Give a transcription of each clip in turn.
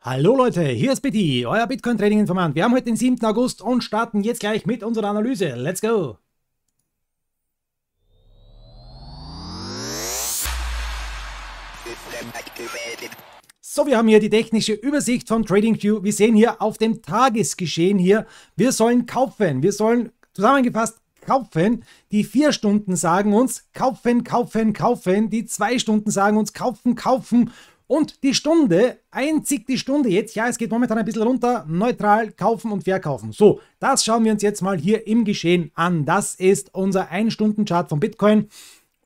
Hallo Leute, hier ist Bitty, euer Bitcoin Trading Informant. Wir haben heute den 7. August und starten jetzt gleich mit unserer Analyse. Let's go! So, wir haben hier die technische Übersicht von TradingView. Wir sehen hier auf dem Tagesgeschehen hier, wir sollen kaufen. Wir sollen zusammengefasst kaufen. Die vier Stunden sagen uns kaufen, kaufen, kaufen. Die zwei Stunden sagen uns kaufen, kaufen. Und die Stunde, einzig die Stunde jetzt, ja, es geht momentan ein bisschen runter, neutral kaufen und verkaufen. So, das schauen wir uns jetzt mal hier im Geschehen an. Das ist unser 1-Stunden-Chart von Bitcoin.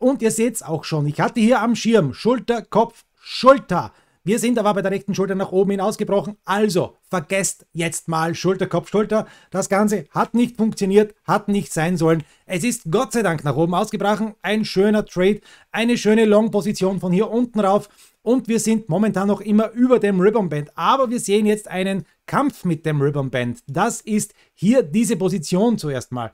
Und ihr seht es auch schon, ich hatte hier am Schirm Schulter, Kopf, Schulter. Wir sind aber bei der rechten Schulter nach oben hin ausgebrochen. Also vergesst jetzt mal Schulter, Kopf, Schulter. Das Ganze hat nicht funktioniert, hat nicht sein sollen. Es ist Gott sei Dank nach oben ausgebrochen. Ein schöner Trade, eine schöne Long-Position von hier unten rauf. Und wir sind momentan noch immer über dem Ribbon-Band. Aber wir sehen jetzt einen Kampf mit dem Ribbon-Band. Das ist hier diese Position zuerst mal.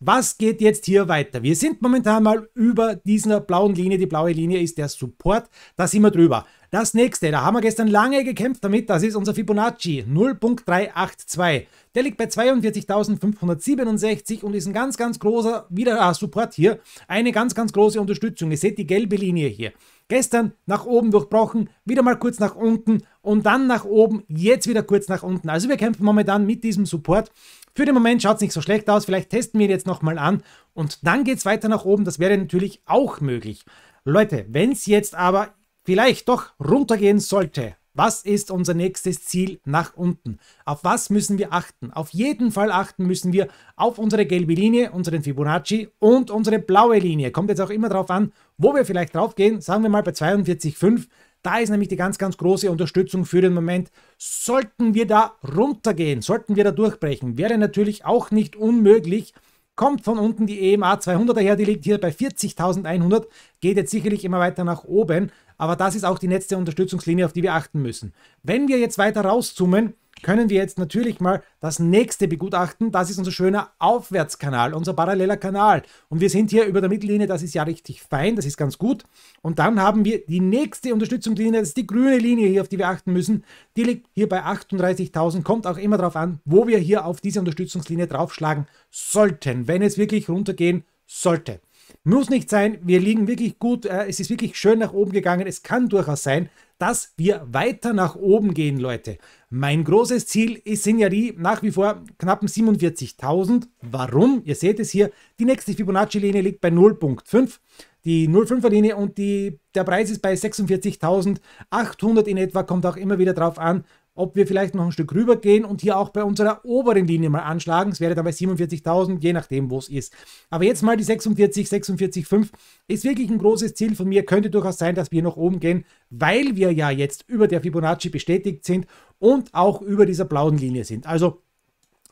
Was geht jetzt hier weiter? Wir sind momentan mal über dieser blauen Linie. Die blaue Linie ist der Support. Da sind wir drüber. Das nächste, da haben wir gestern lange gekämpft damit, das ist unser Fibonacci 0.382. Der liegt bei 42.567 und ist ein ganz, ganz großer, wieder ah, Support hier, eine ganz, ganz große Unterstützung. Ihr seht die gelbe Linie hier. Gestern nach oben durchbrochen, wieder mal kurz nach unten und dann nach oben, jetzt wieder kurz nach unten. Also wir kämpfen momentan mit diesem Support. Für den Moment schaut es nicht so schlecht aus, vielleicht testen wir ihn jetzt nochmal an und dann geht es weiter nach oben, das wäre natürlich auch möglich. Leute, wenn es jetzt aber vielleicht doch runtergehen sollte, was ist unser nächstes Ziel nach unten? Auf was müssen wir achten? Auf jeden Fall achten müssen wir auf unsere gelbe Linie, unseren Fibonacci und unsere blaue Linie. Kommt jetzt auch immer darauf an, wo wir vielleicht draufgehen. Sagen wir mal bei 42,5. Da ist nämlich die ganz, ganz große Unterstützung für den Moment. Sollten wir da runtergehen, sollten wir da durchbrechen, wäre natürlich auch nicht unmöglich, kommt von unten die EMA 200er her, die liegt hier bei 40.100, geht jetzt sicherlich immer weiter nach oben, aber das ist auch die letzte Unterstützungslinie, auf die wir achten müssen. Wenn wir jetzt weiter rauszoomen, können wir jetzt natürlich mal das nächste begutachten. Das ist unser schöner Aufwärtskanal, unser paralleler Kanal. Und wir sind hier über der Mittellinie, das ist ja richtig fein, das ist ganz gut. Und dann haben wir die nächste Unterstützungslinie, das ist die grüne Linie hier, auf die wir achten müssen. Die liegt hier bei 38.000, kommt auch immer darauf an, wo wir hier auf diese Unterstützungslinie draufschlagen sollten, wenn es wirklich runtergehen sollte. Muss nicht sein, wir liegen wirklich gut, äh, es ist wirklich schön nach oben gegangen. Es kann durchaus sein, dass wir weiter nach oben gehen, Leute. Mein großes Ziel ist, sind ja die nach wie vor knappen 47.000. Warum? Ihr seht es hier, die nächste Fibonacci-Linie liegt bei 0.5 die 05er Linie und die, der Preis ist bei 46.800 in etwa, kommt auch immer wieder drauf an, ob wir vielleicht noch ein Stück rüber gehen und hier auch bei unserer oberen Linie mal anschlagen. Es wäre dann bei 47.000, je nachdem, wo es ist. Aber jetzt mal die 46, 46,5 ist wirklich ein großes Ziel von mir. Könnte durchaus sein, dass wir nach oben gehen, weil wir ja jetzt über der Fibonacci bestätigt sind und auch über dieser blauen Linie sind. Also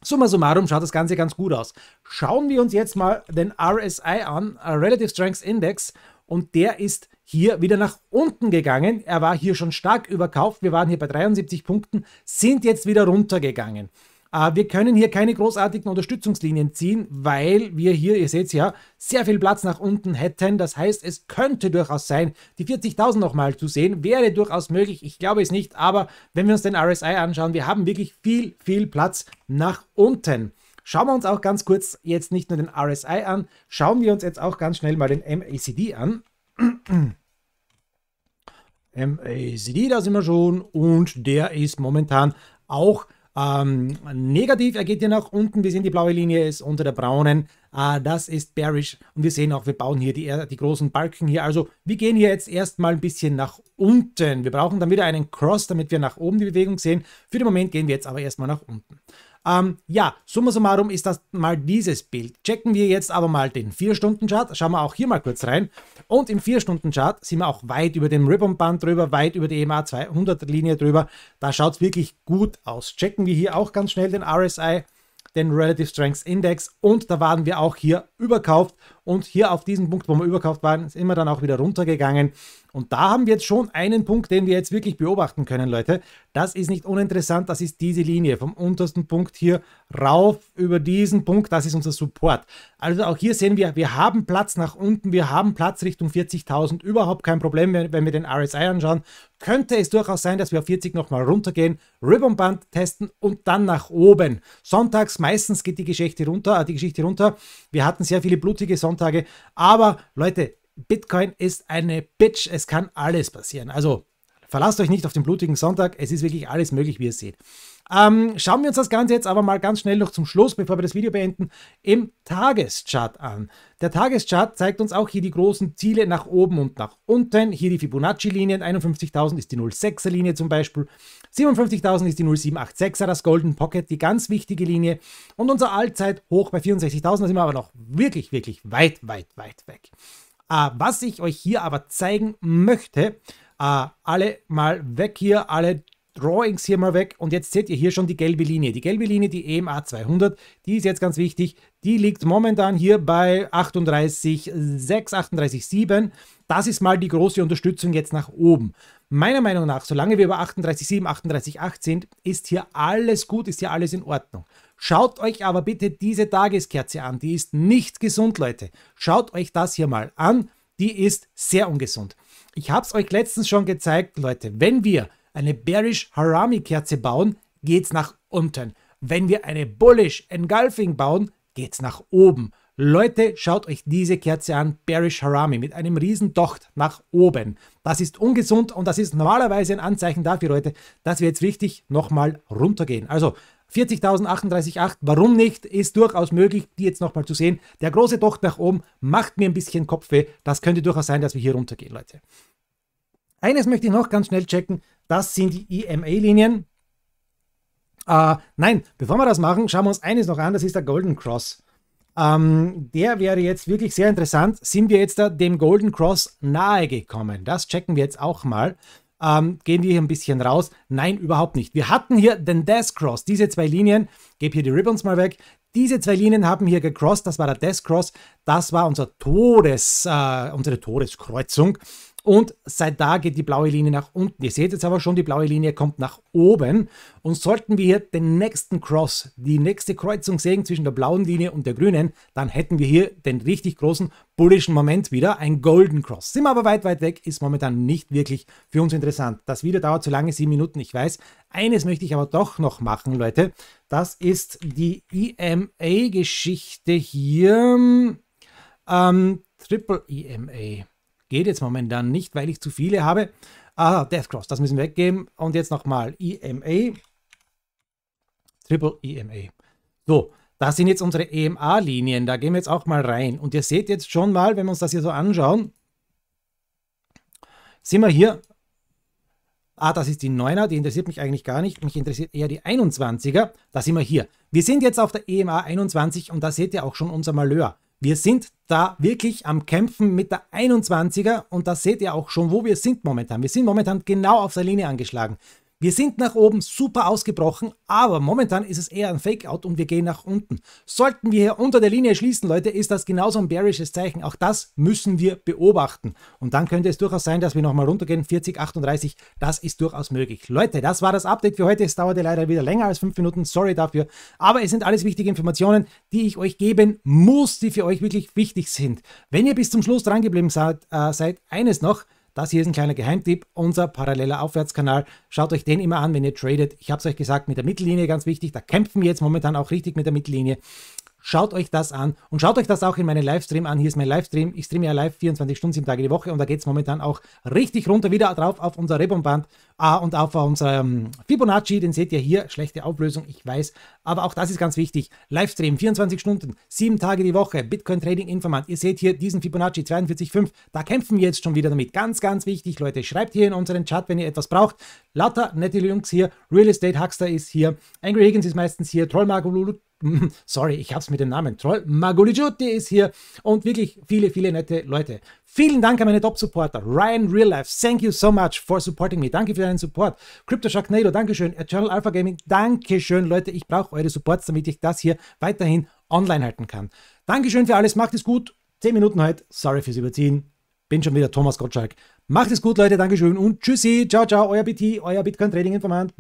Summa summarum schaut das Ganze ganz gut aus. Schauen wir uns jetzt mal den RSI an, äh, Relative Strengths Index, und der ist hier wieder nach unten gegangen. Er war hier schon stark überkauft. Wir waren hier bei 73 Punkten, sind jetzt wieder runtergegangen. Äh, wir können hier keine großartigen Unterstützungslinien ziehen, weil wir hier, ihr seht es ja, sehr viel Platz nach unten hätten. Das heißt, es könnte durchaus sein, die 40.000 nochmal zu sehen, wäre durchaus möglich. Ich glaube es nicht, aber wenn wir uns den RSI anschauen, wir haben wirklich viel, viel Platz nach unten. Schauen wir uns auch ganz kurz jetzt nicht nur den RSI an, schauen wir uns jetzt auch ganz schnell mal den MACD an. MACD, da sind wir schon. Und der ist momentan auch ähm, negativ. Er geht hier nach unten. Wir sehen, die blaue Linie ist unter der braunen. Äh, das ist bearish. Und wir sehen auch, wir bauen hier die, die großen Balken hier. Also wir gehen hier jetzt erstmal ein bisschen nach unten. Wir brauchen dann wieder einen Cross, damit wir nach oben die Bewegung sehen. Für den Moment gehen wir jetzt aber erstmal nach unten. Ähm, ja, summa summarum ist das mal dieses Bild. Checken wir jetzt aber mal den 4-Stunden-Chart. Schauen wir auch hier mal kurz rein. Und im 4-Stunden-Chart sind wir auch weit über dem Ribbon-Band drüber, weit über die EMA 200-Linie drüber. Da schaut es wirklich gut aus. Checken wir hier auch ganz schnell den RSI, den Relative Strengths Index. Und da waren wir auch hier überkauft und hier auf diesem Punkt, wo wir überkauft waren, ist immer dann auch wieder runtergegangen. Und da haben wir jetzt schon einen Punkt, den wir jetzt wirklich beobachten können, Leute. Das ist nicht uninteressant, das ist diese Linie vom untersten Punkt hier rauf über diesen Punkt, das ist unser Support. Also auch hier sehen wir, wir haben Platz nach unten, wir haben Platz Richtung 40.000, überhaupt kein Problem, wenn, wenn wir den RSI anschauen. Könnte es durchaus sein, dass wir auf 40 nochmal runtergehen, Ribbonband testen und dann nach oben. Sonntags meistens geht die Geschichte runter, äh, die Geschichte runter. Wir hatten sehr viele blutige Sonntags. Sonntage. Aber Leute, Bitcoin ist eine Bitch. Es kann alles passieren. Also Verlasst euch nicht auf den blutigen Sonntag. Es ist wirklich alles möglich, wie ihr seht. Ähm, schauen wir uns das Ganze jetzt aber mal ganz schnell noch zum Schluss, bevor wir das Video beenden, im Tageschart an. Der Tageschart zeigt uns auch hier die großen Ziele nach oben und nach unten. Hier die Fibonacci-Linien. 51.000 ist die 06er-Linie zum Beispiel. 57.000 ist die 0786er, das Golden Pocket, die ganz wichtige Linie. Und unser Allzeithoch bei 64.000, da sind wir aber noch wirklich, wirklich weit, weit, weit weg. Äh, was ich euch hier aber zeigen möchte, äh, alle mal weg hier, alle Drawings hier mal weg und jetzt seht ihr hier schon die gelbe Linie. Die gelbe Linie, die EMA 200, die ist jetzt ganz wichtig. Die liegt momentan hier bei 38,6, 38,7. Das ist mal die große Unterstützung jetzt nach oben. Meiner Meinung nach, solange wir über 38,7, 38,8 sind, ist hier alles gut, ist hier alles in Ordnung. Schaut euch aber bitte diese Tageskerze an. Die ist nicht gesund, Leute. Schaut euch das hier mal an. Die ist sehr ungesund. Ich habe es euch letztens schon gezeigt, Leute. Wenn wir eine Bearish Harami Kerze bauen, geht's nach unten. Wenn wir eine Bullish Engulfing bauen, geht's nach oben. Leute, schaut euch diese Kerze an, Bearish Harami, mit einem riesen Docht nach oben. Das ist ungesund und das ist normalerweise ein Anzeichen dafür, Leute, dass wir jetzt richtig nochmal runtergehen. Also 40.038,8, warum nicht, ist durchaus möglich, die jetzt nochmal zu sehen. Der große Docht nach oben macht mir ein bisschen Kopfweh. Das könnte durchaus sein, dass wir hier runtergehen, Leute. Eines möchte ich noch ganz schnell checken. Das sind die EMA-Linien. Äh, ah, nein, bevor wir das machen, schauen wir uns eines noch an. Das ist der Golden Cross. Ähm, der wäre jetzt wirklich sehr interessant. Sind wir jetzt da dem Golden Cross nahe gekommen? Das checken wir jetzt auch mal ähm, gehen die hier ein bisschen raus. Nein, überhaupt nicht. Wir hatten hier den Death Cross, diese zwei Linien, gebe hier die Ribbons mal weg, diese zwei Linien haben hier gecrossed, das war der Death Cross, das war unser Todes, äh, unsere Todeskreuzung. Und seit da geht die blaue Linie nach unten. Ihr seht jetzt aber schon, die blaue Linie kommt nach oben. Und sollten wir hier den nächsten Cross, die nächste Kreuzung sehen zwischen der blauen Linie und der grünen, dann hätten wir hier den richtig großen bullischen Moment wieder, ein Golden Cross. Sind wir aber weit, weit weg, ist momentan nicht wirklich für uns interessant. Das Video dauert zu lange, sieben Minuten, ich weiß. Eines möchte ich aber doch noch machen, Leute. Das ist die EMA-Geschichte hier. Ähm, Triple EMA. Geht jetzt momentan nicht, weil ich zu viele habe. Ah, Deathcross, das müssen wir weggeben. Und jetzt nochmal EMA. Triple EMA. So, das sind jetzt unsere EMA-Linien. Da gehen wir jetzt auch mal rein. Und ihr seht jetzt schon mal, wenn wir uns das hier so anschauen, sind wir hier. Ah, das ist die 9er, die interessiert mich eigentlich gar nicht. Mich interessiert eher die 21er. Da sind wir hier. Wir sind jetzt auf der EMA 21 und da seht ihr auch schon unser Malheur. Wir sind da wirklich am Kämpfen mit der 21er und da seht ihr auch schon, wo wir sind momentan. Wir sind momentan genau auf der Linie angeschlagen. Wir sind nach oben super ausgebrochen, aber momentan ist es eher ein Fakeout und wir gehen nach unten. Sollten wir hier unter der Linie schließen, Leute, ist das genauso ein bearishes Zeichen. Auch das müssen wir beobachten. Und dann könnte es durchaus sein, dass wir nochmal runtergehen. 40, 38, das ist durchaus möglich. Leute, das war das Update für heute. Es dauerte leider wieder länger als 5 Minuten. Sorry dafür. Aber es sind alles wichtige Informationen, die ich euch geben muss, die für euch wirklich wichtig sind. Wenn ihr bis zum Schluss drangeblieben seid, äh, seid eines noch, das hier ist ein kleiner Geheimtipp, unser paralleler Aufwärtskanal. Schaut euch den immer an, wenn ihr tradet. Ich habe es euch gesagt, mit der Mittellinie ganz wichtig. Da kämpfen wir jetzt momentan auch richtig mit der Mittellinie. Schaut euch das an und schaut euch das auch in meinem Livestream an. Hier ist mein Livestream. Ich streame ja live 24 Stunden, 7 Tage die Woche und da geht es momentan auch richtig runter wieder drauf auf unser Ribbonband ah, und auf unser um, ähm, Fibonacci. Den seht ihr hier. Schlechte Auflösung, ich weiß. Aber auch das ist ganz wichtig. Livestream 24 Stunden, 7 Tage die Woche. Bitcoin Trading Informant. Ihr seht hier diesen Fibonacci 42.5. Da kämpfen wir jetzt schon wieder damit. Ganz, ganz wichtig, Leute. Schreibt hier in unseren Chat, wenn ihr etwas braucht. Lauter nette Jungs hier. Real Estate Huckster ist hier. Angry Higgins ist meistens hier. Trollmago sorry, ich hab's mit dem Namen, Troll Magulijuti ist hier und wirklich viele, viele nette Leute. Vielen Dank an meine Top-Supporter, Ryan Real Life, thank you so much for supporting me, danke für deinen Support. Crypto Sharknado, dankeschön, Channel Alpha Gaming, dankeschön Leute, ich brauche eure Supports, damit ich das hier weiterhin online halten kann. Dankeschön für alles, macht es gut, 10 Minuten heute, sorry fürs Überziehen, bin schon wieder Thomas Gottschalk. Macht es gut Leute, dankeschön und tschüssi, ciao, ciao, euer BT, euer Bitcoin Trading Informant.